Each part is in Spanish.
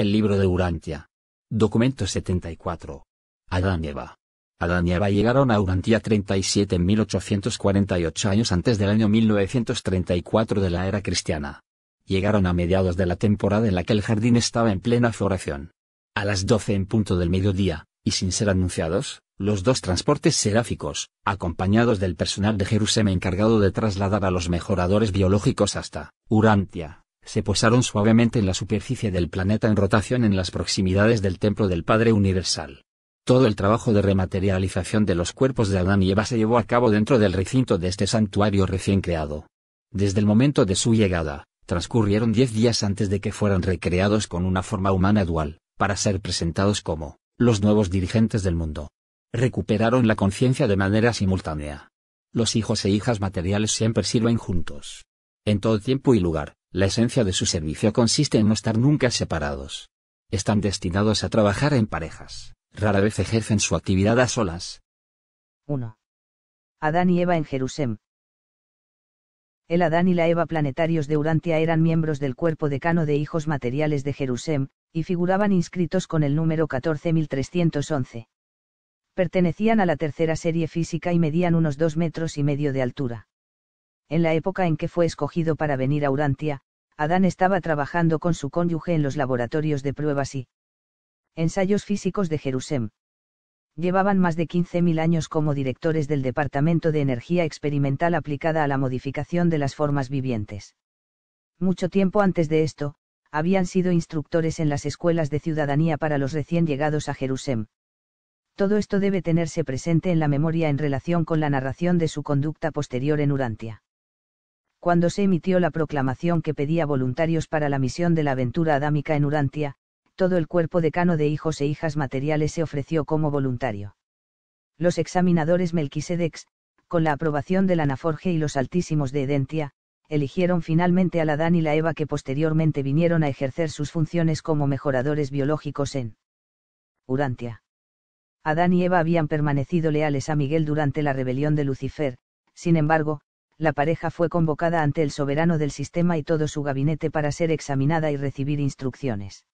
El libro de Urantia. Documento 74. Adán y Eva. Adán y Eva llegaron a Urantia 37.848 años antes del año 1934 de la era cristiana. Llegaron a mediados de la temporada en la que el jardín estaba en plena floración. A las 12 en punto del mediodía, y sin ser anunciados, los dos transportes seráficos, acompañados del personal de Jerusalén encargado de trasladar a los mejoradores biológicos hasta Urantia, se posaron suavemente en la superficie del planeta en rotación en las proximidades del templo del Padre Universal. Todo el trabajo de rematerialización de los cuerpos de Adán y Eva se llevó a cabo dentro del recinto de este santuario recién creado. Desde el momento de su llegada, transcurrieron diez días antes de que fueran recreados con una forma humana dual, para ser presentados como los nuevos dirigentes del mundo. Recuperaron la conciencia de manera simultánea. Los hijos e hijas materiales siempre sirven juntos. En todo tiempo y lugar, la esencia de su servicio consiste en no estar nunca separados. Están destinados a trabajar en parejas, rara vez ejercen su actividad a solas. 1. Adán y Eva en Jerusalén. El Adán y la Eva planetarios de Urantia eran miembros del cuerpo decano de hijos materiales de Jerusalén, y figuraban inscritos con el número 14311. Pertenecían a la tercera serie física y medían unos dos metros y medio de altura en la época en que fue escogido para venir a Urantia, Adán estaba trabajando con su cónyuge en los laboratorios de pruebas y ensayos físicos de Jerusalén. Llevaban más de 15.000 años como directores del Departamento de Energía Experimental aplicada a la modificación de las formas vivientes. Mucho tiempo antes de esto, habían sido instructores en las escuelas de ciudadanía para los recién llegados a Jerusalén. Todo esto debe tenerse presente en la memoria en relación con la narración de su conducta posterior en Urantia cuando se emitió la proclamación que pedía voluntarios para la misión de la aventura adámica en Urantia, todo el cuerpo decano de hijos e hijas materiales se ofreció como voluntario. Los examinadores Melquisedex, con la aprobación del Anaforge y los Altísimos de Edentia, eligieron finalmente al Adán y la Eva que posteriormente vinieron a ejercer sus funciones como mejoradores biológicos en Urantia. Adán y Eva habían permanecido leales a Miguel durante la rebelión de Lucifer, sin embargo, la pareja fue convocada ante el soberano del sistema y todo su gabinete para ser examinada y recibir instrucciones.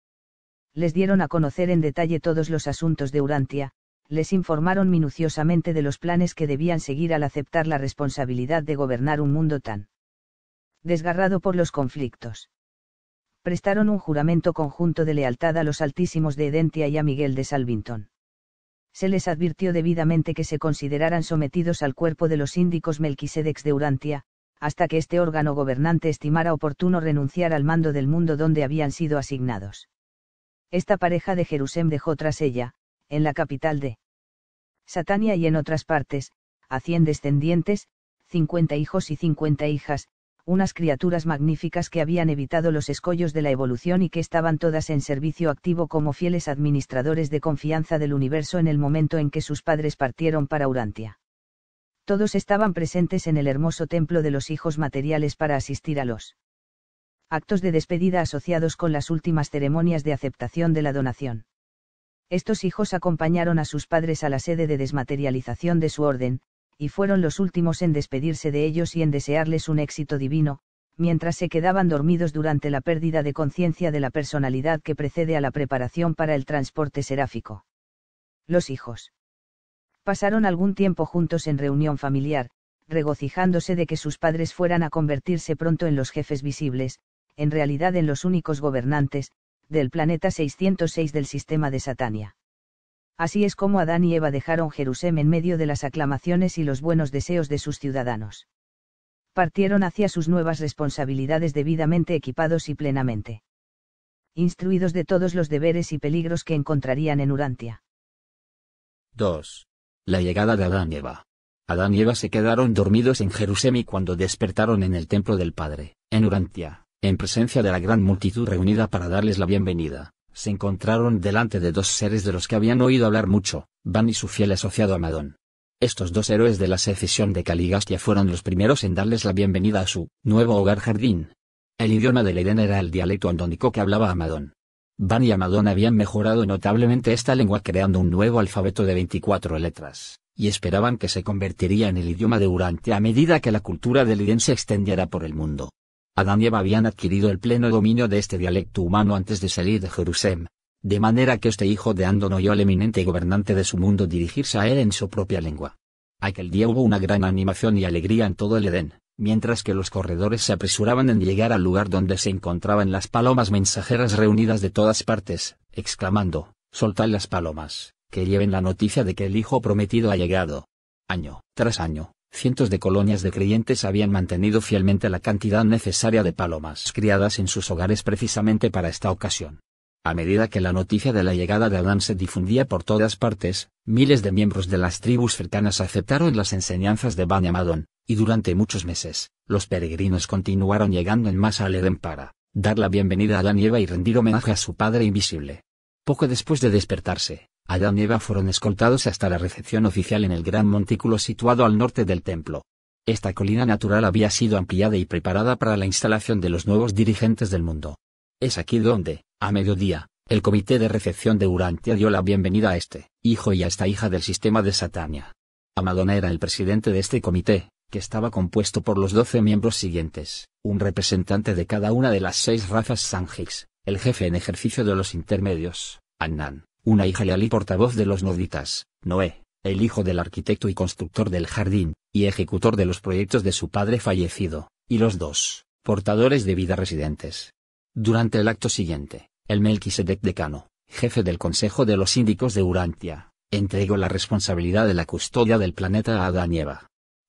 Les dieron a conocer en detalle todos los asuntos de Urantia, les informaron minuciosamente de los planes que debían seguir al aceptar la responsabilidad de gobernar un mundo tan desgarrado por los conflictos. Prestaron un juramento conjunto de lealtad a los altísimos de Edentia y a Miguel de Salvinton se les advirtió debidamente que se consideraran sometidos al cuerpo de los síndicos Melquisedex de Urantia, hasta que este órgano gobernante estimara oportuno renunciar al mando del mundo donde habían sido asignados. Esta pareja de Jerusalén dejó tras ella, en la capital de Satania y en otras partes, a cien descendientes, cincuenta hijos y cincuenta hijas, unas criaturas magníficas que habían evitado los escollos de la evolución y que estaban todas en servicio activo como fieles administradores de confianza del universo en el momento en que sus padres partieron para Urantia. Todos estaban presentes en el hermoso templo de los hijos materiales para asistir a los actos de despedida asociados con las últimas ceremonias de aceptación de la donación. Estos hijos acompañaron a sus padres a la sede de desmaterialización de su orden, y fueron los últimos en despedirse de ellos y en desearles un éxito divino, mientras se quedaban dormidos durante la pérdida de conciencia de la personalidad que precede a la preparación para el transporte seráfico. Los hijos. Pasaron algún tiempo juntos en reunión familiar, regocijándose de que sus padres fueran a convertirse pronto en los jefes visibles, en realidad en los únicos gobernantes, del planeta 606 del sistema de Satania. Así es como Adán y Eva dejaron Jerusalén en medio de las aclamaciones y los buenos deseos de sus ciudadanos. Partieron hacia sus nuevas responsabilidades debidamente equipados y plenamente instruidos de todos los deberes y peligros que encontrarían en Urantia. 2. La llegada de Adán y Eva. Adán y Eva se quedaron dormidos en Jerusalén y cuando despertaron en el templo del Padre, en Urantia, en presencia de la gran multitud reunida para darles la bienvenida, se encontraron delante de dos seres de los que habían oído hablar mucho, Van y su fiel asociado Amadón. Estos dos héroes de la secesión de Caligastia fueron los primeros en darles la bienvenida a su nuevo hogar jardín. El idioma de Leiden era el dialecto andónico que hablaba Amadón. Van y Amadón habían mejorado notablemente esta lengua creando un nuevo alfabeto de 24 letras, y esperaban que se convertiría en el idioma de Urante a medida que la cultura del Leiden se extendiera por el mundo. Adán y Eva habían adquirido el pleno dominio de este dialecto humano antes de salir de Jerusalén, de manera que este hijo de no oyó al eminente gobernante de su mundo dirigirse a él en su propia lengua. Aquel día hubo una gran animación y alegría en todo el Edén, mientras que los corredores se apresuraban en llegar al lugar donde se encontraban las palomas mensajeras reunidas de todas partes, exclamando, soltad las palomas, que lleven la noticia de que el hijo prometido ha llegado. Año tras año, cientos de colonias de creyentes habían mantenido fielmente la cantidad necesaria de palomas criadas en sus hogares precisamente para esta ocasión. A medida que la noticia de la llegada de Adán se difundía por todas partes, miles de miembros de las tribus cercanas aceptaron las enseñanzas de Banyamadón, y durante muchos meses, los peregrinos continuaron llegando en masa al Edén para dar la bienvenida a la nieva y rendir homenaje a su Padre Invisible. Poco después de despertarse, Adán y Eva fueron escoltados hasta la recepción oficial en el gran montículo situado al norte del templo. Esta colina natural había sido ampliada y preparada para la instalación de los nuevos dirigentes del mundo. Es aquí donde, a mediodía, el comité de recepción de Urantia dio la bienvenida a este, hijo y a esta hija del sistema de Satania. Amadona era el presidente de este comité, que estaba compuesto por los doce miembros siguientes, un representante de cada una de las seis razas Sanjix, el jefe en ejercicio de los intermedios, Annan, una hija y portavoz de los norditas, Noé, el hijo del arquitecto y constructor del jardín, y ejecutor de los proyectos de su padre fallecido, y los dos, portadores de vida residentes. Durante el acto siguiente, el Melquisedec decano, jefe del Consejo de los Síndicos de Urantia, entregó la responsabilidad de la custodia del planeta a Adán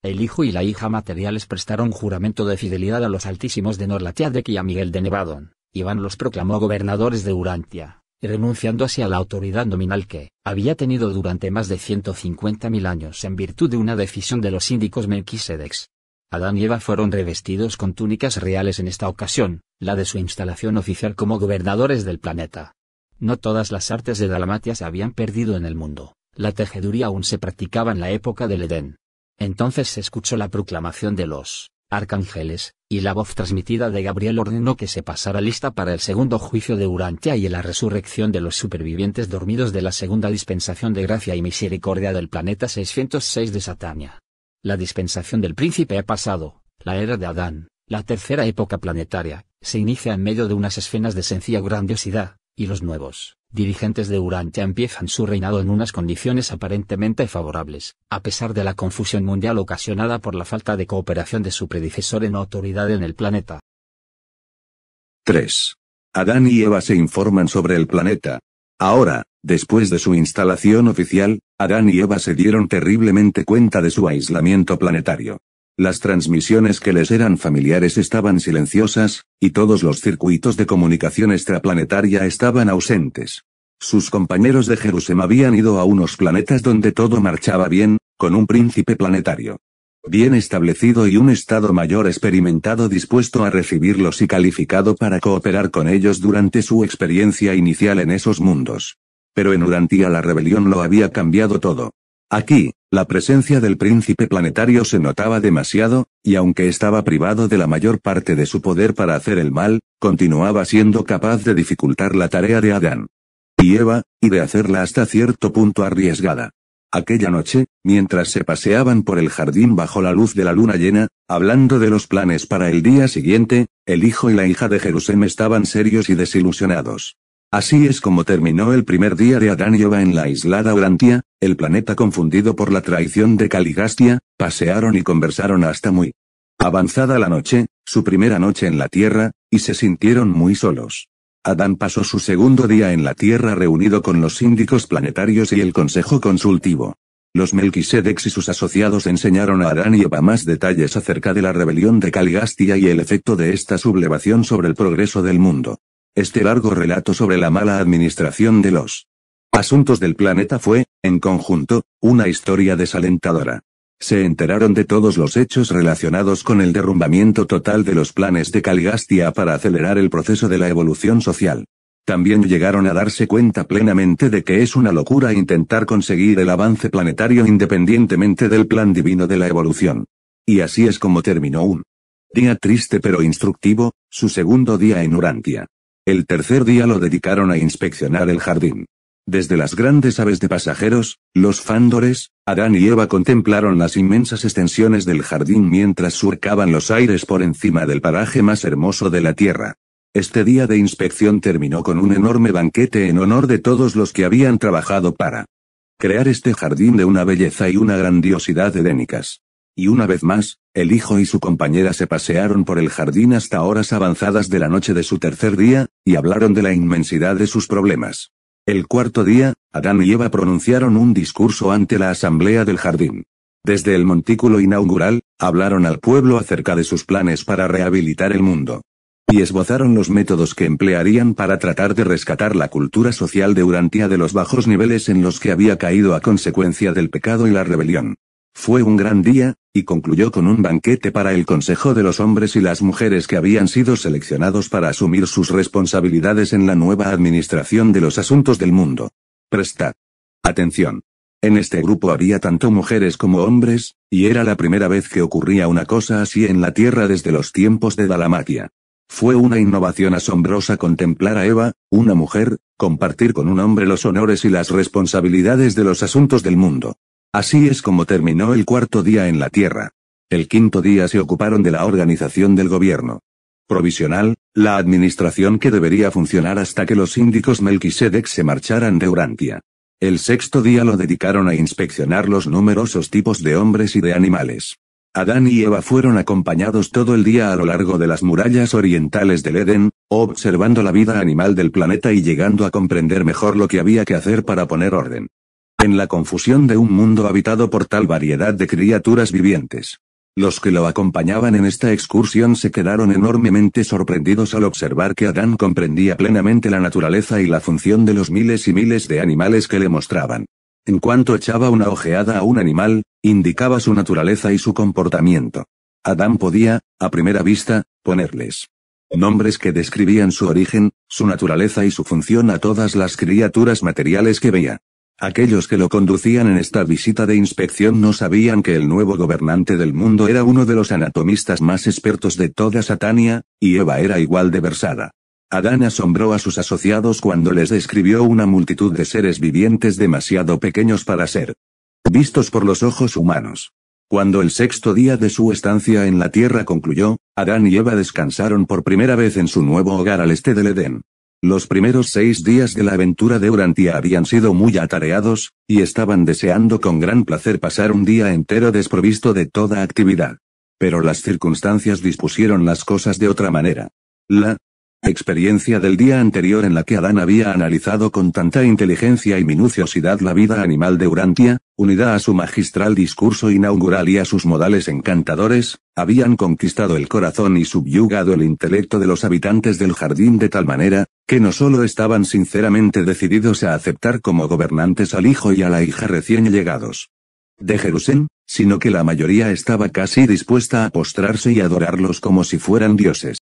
El hijo y la hija materiales prestaron juramento de fidelidad a los altísimos de Norlatiadec y a Miguel de Nevadon, Iván los proclamó gobernadores de Urantia, renunciando así a la autoridad nominal que había tenido durante más de 150.000 años en virtud de una decisión de los síndicos Melchisedex. Adán y Eva fueron revestidos con túnicas reales en esta ocasión, la de su instalación oficial como gobernadores del planeta. No todas las artes de Dalmatia se habían perdido en el mundo, la tejeduría aún se practicaba en la época del Edén. Entonces se escuchó la proclamación de los arcángeles, y la voz transmitida de Gabriel ordenó que se pasara lista para el segundo juicio de Urantia y la resurrección de los supervivientes dormidos de la segunda dispensación de gracia y misericordia del planeta 606 de Satania. La dispensación del príncipe ha pasado, la era de Adán, la tercera época planetaria, se inicia en medio de unas escenas de sencilla grandiosidad, y los nuevos dirigentes de Urantia empiezan su reinado en unas condiciones aparentemente favorables, a pesar de la confusión mundial ocasionada por la falta de cooperación de su predecesor en autoridad en el planeta. 3. Adán y Eva se informan sobre el planeta. Ahora, después de su instalación oficial, Adán y Eva se dieron terriblemente cuenta de su aislamiento planetario. Las transmisiones que les eran familiares estaban silenciosas, y todos los circuitos de comunicación extraplanetaria estaban ausentes. Sus compañeros de Jerusalén habían ido a unos planetas donde todo marchaba bien, con un príncipe planetario. Bien establecido y un Estado mayor experimentado dispuesto a recibirlos y calificado para cooperar con ellos durante su experiencia inicial en esos mundos. Pero en Urantia la rebelión lo había cambiado todo. Aquí, la presencia del príncipe planetario se notaba demasiado, y aunque estaba privado de la mayor parte de su poder para hacer el mal, continuaba siendo capaz de dificultar la tarea de Adán y Eva, y de hacerla hasta cierto punto arriesgada. Aquella noche, mientras se paseaban por el jardín bajo la luz de la luna llena, hablando de los planes para el día siguiente, el hijo y la hija de Jerusalén estaban serios y desilusionados. Así es como terminó el primer día de Adán y Eva en la aislada Urantia, el planeta confundido por la traición de Caligastia, pasearon y conversaron hasta muy avanzada la noche, su primera noche en la Tierra, y se sintieron muy solos. Adán pasó su segundo día en la Tierra reunido con los síndicos planetarios y el Consejo Consultivo. Los Melquisedex y sus asociados enseñaron a Adán y Eva más detalles acerca de la rebelión de Caligastia y el efecto de esta sublevación sobre el progreso del mundo. Este largo relato sobre la mala administración de los asuntos del planeta fue, en conjunto, una historia desalentadora. Se enteraron de todos los hechos relacionados con el derrumbamiento total de los planes de Calgastia para acelerar el proceso de la evolución social. También llegaron a darse cuenta plenamente de que es una locura intentar conseguir el avance planetario independientemente del plan divino de la evolución. Y así es como terminó un día triste pero instructivo, su segundo día en Urantia. El tercer día lo dedicaron a inspeccionar el jardín. Desde las grandes aves de pasajeros, los fándores, Adán y Eva contemplaron las inmensas extensiones del jardín mientras surcaban los aires por encima del paraje más hermoso de la Tierra. Este día de inspección terminó con un enorme banquete en honor de todos los que habían trabajado para crear este jardín de una belleza y una grandiosidad edénicas. Y una vez más, el hijo y su compañera se pasearon por el jardín hasta horas avanzadas de la noche de su tercer día, y hablaron de la inmensidad de sus problemas. El cuarto día, Adán y Eva pronunciaron un discurso ante la asamblea del jardín. Desde el montículo inaugural, hablaron al pueblo acerca de sus planes para rehabilitar el mundo. Y esbozaron los métodos que emplearían para tratar de rescatar la cultura social de Urantia de los bajos niveles en los que había caído a consecuencia del pecado y la rebelión. Fue un gran día, y concluyó con un banquete para el Consejo de los Hombres y las Mujeres que habían sido seleccionados para asumir sus responsabilidades en la nueva administración de los asuntos del mundo. Prestad atención. En este grupo había tanto mujeres como hombres, y era la primera vez que ocurría una cosa así en la Tierra desde los tiempos de Dalamaquia. Fue una innovación asombrosa contemplar a Eva, una mujer, compartir con un hombre los honores y las responsabilidades de los asuntos del mundo. Así es como terminó el cuarto día en la Tierra. El quinto día se ocuparon de la organización del gobierno. Provisional, la administración que debería funcionar hasta que los síndicos Melquisedec se marcharan de Urantia. El sexto día lo dedicaron a inspeccionar los numerosos tipos de hombres y de animales. Adán y Eva fueron acompañados todo el día a lo largo de las murallas orientales del Edén, observando la vida animal del planeta y llegando a comprender mejor lo que había que hacer para poner orden en la confusión de un mundo habitado por tal variedad de criaturas vivientes. Los que lo acompañaban en esta excursión se quedaron enormemente sorprendidos al observar que Adán comprendía plenamente la naturaleza y la función de los miles y miles de animales que le mostraban. En cuanto echaba una ojeada a un animal, indicaba su naturaleza y su comportamiento. Adán podía, a primera vista, ponerles nombres que describían su origen, su naturaleza y su función a todas las criaturas materiales que veía. Aquellos que lo conducían en esta visita de inspección no sabían que el nuevo gobernante del mundo era uno de los anatomistas más expertos de toda Satania, y Eva era igual de versada. Adán asombró a sus asociados cuando les describió una multitud de seres vivientes demasiado pequeños para ser vistos por los ojos humanos. Cuando el sexto día de su estancia en la Tierra concluyó, Adán y Eva descansaron por primera vez en su nuevo hogar al este del Edén. Los primeros seis días de la aventura de Urantia habían sido muy atareados, y estaban deseando con gran placer pasar un día entero desprovisto de toda actividad. Pero las circunstancias dispusieron las cosas de otra manera. La experiencia del día anterior en la que Adán había analizado con tanta inteligencia y minuciosidad la vida animal de Urantia, unida a su magistral discurso inaugural y a sus modales encantadores, habían conquistado el corazón y subyugado el intelecto de los habitantes del jardín de tal manera, que no solo estaban sinceramente decididos a aceptar como gobernantes al hijo y a la hija recién llegados de Jerusalén, sino que la mayoría estaba casi dispuesta a postrarse y adorarlos como si fueran dioses.